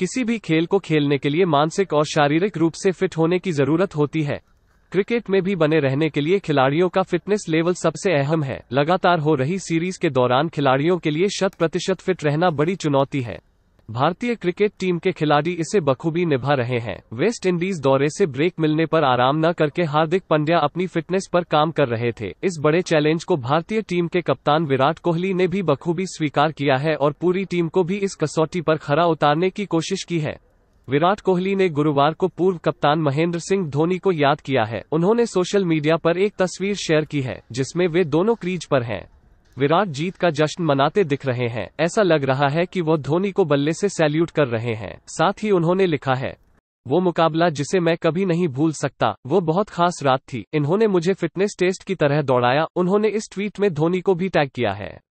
किसी भी खेल को खेलने के लिए मानसिक और शारीरिक रूप से फिट होने की जरूरत होती है क्रिकेट में भी बने रहने के लिए खिलाड़ियों का फिटनेस लेवल सबसे अहम है लगातार हो रही सीरीज के दौरान खिलाड़ियों के लिए शत प्रतिशत फिट रहना बड़ी चुनौती है भारतीय क्रिकेट टीम के खिलाड़ी इसे बखूबी निभा रहे हैं वेस्ट इंडीज दौरे से ब्रेक मिलने पर आराम न करके हार्दिक पंड्या अपनी फिटनेस पर काम कर रहे थे इस बड़े चैलेंज को भारतीय टीम के कप्तान विराट कोहली ने भी बखूबी स्वीकार किया है और पूरी टीम को भी इस कसौटी पर खरा उतारने की कोशिश की है विराट कोहली ने गुरुवार को पूर्व कप्तान महेंद्र सिंह धोनी को याद किया है उन्होंने सोशल मीडिया पर एक तस्वीर शेयर की है जिसमें वे दोनों क्रीज पर हैं विराट जीत का जश्न मनाते दिख रहे हैं ऐसा लग रहा है कि वो धोनी को बल्ले से सैल्यूट कर रहे हैं साथ ही उन्होंने लिखा है वो मुकाबला जिसे मैं कभी नहीं भूल सकता वो बहुत खास रात थी इन्होंने मुझे फिटनेस टेस्ट की तरह दौड़ाया उन्होंने इस ट्वीट में धोनी को भी टैग किया है